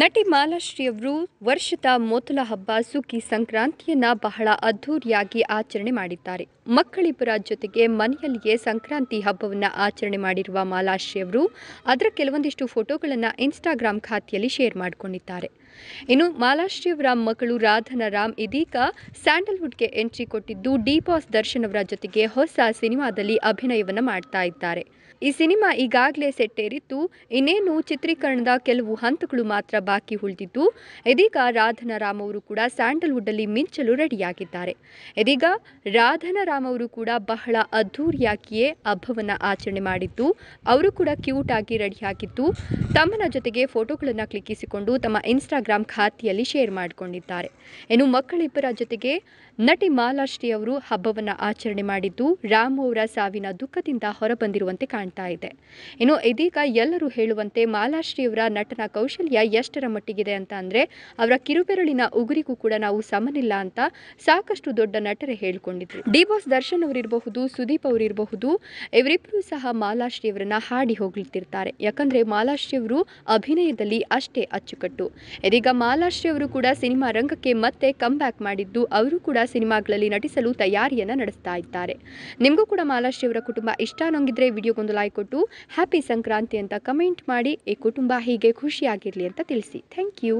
ನಟಿ ಮಾಲಾಶ್ರೀ ಅವರು ವರ್ಷದ ಮೊದಲ ಹಬ್ಬ ಸುಗ್ಗಿ ಸಂಕ್ರಾಂತಿಯನ್ನು ಬಹಳ ಅದ್ಧೂರಿಯಾಗಿ ಆಚರಣೆ ಮಾಡಿದ್ದಾರೆ ಮಕ್ಕಳಿಬ್ಬರ ಜೊತೆಗೆ ಮನೆಯಲ್ಲಿಯೇ ಸಂಕ್ರಾಂತಿ ಹಬ್ಬವನ್ನು ಆಚರಣೆ ಮಾಡಿರುವ ಮಾಲಾಶ್ರೀ ಅವರು ಅದರ ಕೆಲವೊಂದಿಷ್ಟು ಫೋಟೋಗಳನ್ನು ಇನ್ಸ್ಟಾಗ್ರಾಮ್ ಖಾತೆಯಲ್ಲಿ ಶೇರ್ ಮಾಡಿಕೊಂಡಿದ್ದಾರೆ ಇನ್ನು ಮಾಲಾಶ್ರೀ ರಾಮ್ ಮಕ್ಕಳು ರಾಧನ ರಾಮ್ ಇದೀಗ ಸ್ಯಾಂಡಲ್ವುಡ್ಗೆ ಎಂಟ್ರಿ ಕೊಟ್ಟಿದ್ದು ಡಿ ಬಾಸ್ ದರ್ಶನ್ ಅವರ ಜೊತೆಗೆ ಹೊಸ ಸಿನಿಮಾದಲ್ಲಿ ಅಭಿನಯವನ್ನು ಮಾಡ್ತಾ ಇದ್ದಾರೆ ಈ ಸಿನಿಮಾ ಈಗಾಗಲೇ ಸೆಟ್ಟೇರಿತ್ತು ಇನ್ನೇನು ಚಿತ್ರೀಕರಣದ ಕೆಲವು ಹಂತಗಳು ಮಾತ್ರ ಬಾಕಿ ಉಳಿದಿದ್ದು ಇದೀಗ ರಾಧನ ರಾಮ್ ಅವರು ಕೂಡ ಸ್ಯಾಂಡಲ್ವುಡ್ ಅಲ್ಲಿ ಮಿಂಚಲು ರೆಡಿಯಾಗಿದ್ದಾರೆ ಇದೀಗ ರಾಧನ ರಾಮ್ ಅವರು ಕೂಡ ಬಹಳ ಅದ್ಧೂರಿಯಾಗಿಯೇ ಹಬ್ಬವನ್ನು ಆಚರಣೆ ಮಾಡಿದ್ದು ಅವರು ಕೂಡ ಕ್ಯೂಟ್ ಆಗಿ ರೆಡಿಯಾಗಿದ್ದು ತಮ್ಮನ ಜೊತೆಗೆ ಫೋಟೋಗಳನ್ನು ಕ್ಲಿಕ್ಕಿಸಿಕೊಂಡು ತಮ್ಮ ಇನ್ಸ್ಟಾಗ್ರಾಮ್ ಇನ್ಸ್ಟಾಗ್ರಾಮ್ ಖಾತೆಯಲ್ಲಿ ಶೇರ್ ಮಾಡಿಕೊಂಡಿದ್ದಾರೆ ಇನ್ನು ಮಕ್ಕಳಿಬ್ಬರ ಜೊತೆಗೆ ನಟಿ ಮಾಲಾಶ್ರೀ ಅವರು ಹಬ್ಬವನ್ನು ಆಚರಣೆ ಮಾಡಿದ್ದು ರಾಮ್ ಅವರ ಸಾವಿನ ದುಃಖದಿಂದ ಹೊರಬಂದಿರುವಂತೆ ಕಾಣ್ತಾ ಇದೆ ಇನ್ನು ಇದೀಗ ಎಲ್ಲರೂ ಹೇಳುವಂತೆ ಮಾಲಾಶ್ರೀ ಅವರ ನಟನ ಕೌಶಲ್ಯ ಎಷ್ಟರ ಮಟ್ಟಿಗಿದೆ ಅಂತ ಅಂದರೆ ಅವರ ಕಿರುಬೆರಳಿನ ಉಗುರಿಗೂ ಕೂಡ ನಾವು ಸಮನಿಲ್ಲ ಅಂತ ಸಾಕಷ್ಟು ದೊಡ್ಡ ನಟರೇ ಹೇಳಿಕೊಂಡಿದ್ರು ಬಾಸ್ ದರ್ಶನ್ ಅವರಿರಬಹುದು ಸುದೀಪ್ ಅವರಿರಬಹುದು ಇವರಿಬ್ಬರೂ ಸಹ ಮಾಲಾಶ್ರೀ ಅವರನ್ನ ಹಾಡಿ ಹೋಗ್ಲಿರ್ತಾರೆ ಯಾಕಂದ್ರೆ ಮಾಲಾಶ್ರೀ ಅವರು ಅಭಿನಯದಲ್ಲಿ ಅಷ್ಟೇ ಅಚ್ಚುಕಟ್ಟು ಇದೀಗ ಮಾಲಾಶ್ರೀ ಅವರು ಕೂಡ ಸಿನಿಮಾ ರಂಗಕ್ಕೆ ಮತ್ತೆ ಕಮ್ ಬ್ಯಾಕ್ ಮಾಡಿದ್ದು ಅವರು ಕೂಡ ಸಿನಿಮಾಗಳಲ್ಲಿ ನಟಿಸಲು ತಯಾರಿಯನ್ನು ನಡೆಸ್ತಾ ಇದ್ದಾರೆ ನಿಮಗೂ ಕೂಡ ಮಾಲಾಶ್ರೀ ಅವರ ಕುಟುಂಬ ಇಷ್ಟ ನಂಗಿದ್ರೆ ವಿಡಿಯೋಗೊಂದು ಲೈಕ್ ಕೊಟ್ಟು ಹ್ಯಾಪಿ ಸಂಕ್ರಾಂತಿ ಅಂತ ಕಮೆಂಟ್ ಮಾಡಿ ಈ ಕುಟುಂಬ ಹೀಗೆ ಖುಷಿಯಾಗಿರಲಿ ಅಂತ ತಿಳಿಸಿ ಥ್ಯಾಂಕ್ ಯು